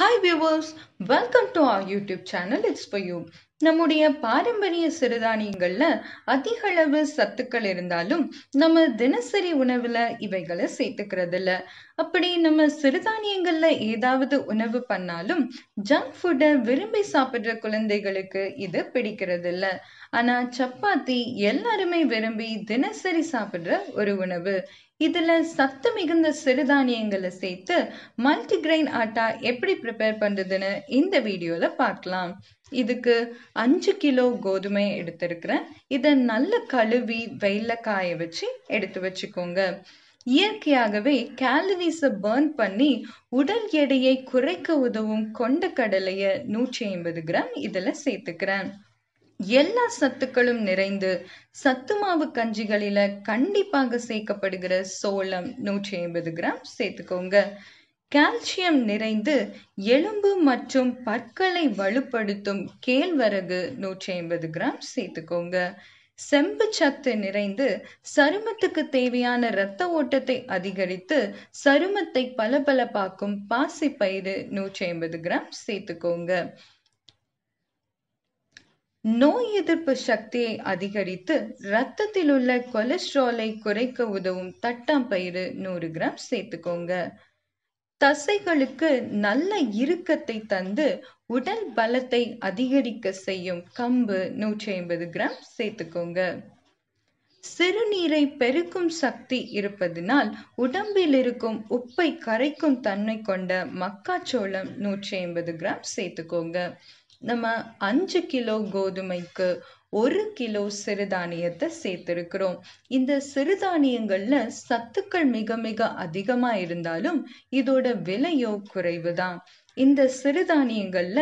hi viewers welcome to our YouTube channel it's for you நம்முடைய பாரம்பரிய சிறுதானியங்களில் அதிகளவு சத்துக்கள் இருந்தாலும் நம்ம தினசரி உணவில் இவைகளை சேர்த்துக்கிறது அப்படி நம்ம சிறுதானியங்களில் ஏதாவது உணவு பண்ணாலும் ஜங்க் ஃபுட்டை விரும்பி சாப்பிட்ற குழந்தைகளுக்கு இது பிடிக்கிறது இல்லை ஆனால் சப்பாத்தி எல்லாருமே விரும்பி தினசரி சாப்பிட்ற ஒரு உணவு இதில் சத்து மிகுந்த சிறுதானியங்களை சேர்த்து மல்டிகிரெயின் ஆட்டா எப்படி ப்ரிப்பேர் பண்ணுறதுன்னு இந்த வீடியோவில் பார்க்கலாம் இதுக்கு அஞ்சு கிலோ கோதுமை எடுத்திருக்கிறேன் இதை நல்ல கழுவி வெயில காய வச்சு எடுத்து வச்சுக்கோங்க இயற்கையாகவே கேலரிஸை பர்ன் பண்ணி உடல் எடையை குறைக்க உதவும் கொண்ட கடலையை நூற்றி ஐம்பது கிராம் இதில் சேர்த்துக்கிறேன் எல்லா சத்துக்களும் நிறைந்து சத்துமாவு கஞ்சிகளில கண்டிப்பாக சேர்க்கப்படுகிற சோளம் நூற்றி ஐம்பது கிராம் சேர்த்துக்கோங்க கால்சியம் நிறைந்து எலும்பு மற்றும் பற்களை வலுப்படுத்தும் கேழ்வரகு நூற்றி ஐம்பது கிராம் சேர்த்துக்கோங்க செம்பு சத்து நிறைந்து சருமத்துக்கு தேவையான இரத்த ஓட்டத்தை அதிகரித்து சருமத்தை பளபளப்பாக்கும் பாசிப்பயிறு நூற்றி ஐம்பது கிராம் சேர்த்துக்கோங்க நோய் எதிர்ப்பு சக்தியை அதிகரித்து ரத்தத்தில் உள்ள கொலஸ்ட்ராலை குறைக்க உதவும் தட்டாம் பயிறு நூறு கிராம் சேர்த்துக்கோங்க தசைகளுக்கு நல்ல இறுக்கத்தை தந்து உடல் பலத்தை அதிகரிக்க செய்யும் கம்பு நூற்றி ஐம்பது கிராம் சேர்த்துக்கோங்க சிறுநீரை பெருக்கும் சக்தி இருப்பதினால் உடம்பில் இருக்கும் உப்பை கரைக்கும் தன்மை கொண்ட மக்காச்சோளம் நூற்றி ஐம்பது கிராம் சேர்த்துக்கோங்க நம்ம அஞ்சு கிலோ கோதுமைக்கு ஒரு கிலோ சிறுதானியத்தை சேர்த்திருக்கிறோம் இந்த சிறுதானியங்கள்ல சத்துக்கள் மிக மிக அதிகமா இருந்தாலும் இதோட விலையோ குறைவு தான் இந்த சிறுதானியங்கள்ல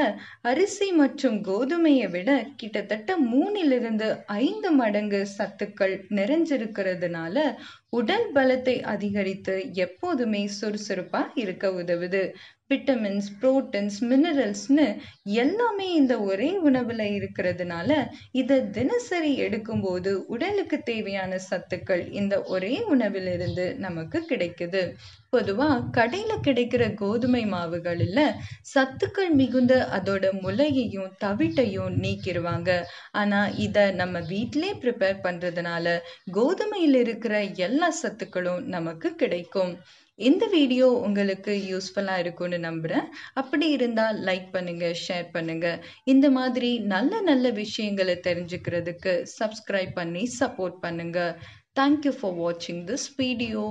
அரிசி மற்றும் கோதுமையை விட கிட்டத்தட்ட மூணிலிருந்து ஐந்து மடங்கு சத்துக்கள் நிறைஞ்சிருக்கிறதுனால உடல் பலத்தை அதிகரித்து எப்போதுமே சுறுசுறுப்பா இருக்க உதவுது விட்டமின்ஸ் புரோட்டின்ஸ் மினரல்ஸ்னு எல்லாமே இந்த ஒரே உணவுல இருக்கிறதுனால இதை தினசரி எடுக்கும்போது உடலுக்கு தேவையான சத்துக்கள் இந்த ஒரே உணவிலிருந்து நமக்கு கிடைக்குது பொதுவா கடையில கிடைக்கிற கோதுமை மாவுகள்ல சத்துக்கள் மிகுந்த அதோட முளையையும் தவிட்டையும் நீக்கிடுவாங்க ஆனா இதை நம்ம வீட்டிலே ப்ரிப்பேர் பண்றதுனால கோதுமையில் இருக்கிற எல்லா எல்லா சத்துக்களும் நமக்கு கிடைக்கும் இந்த வீடியோ உங்களுக்கு யூஸ்ஃபுல்லாக இருக்கும்னு நம்புகிறேன் அப்படி இருந்தால் லைக் பண்ணுங்கள் ஷேர் பண்ணுங்கள் இந்த மாதிரி நல்ல நல்ல விஷயங்களை தெரிஞ்சுக்கிறதுக்கு சப்ஸ்கிரைப் பண்ணி சப்போர்ட் பண்ணுங்கள் தேங்க்யூ ஃபார் வாட்சிங் திஸ் வீடியோ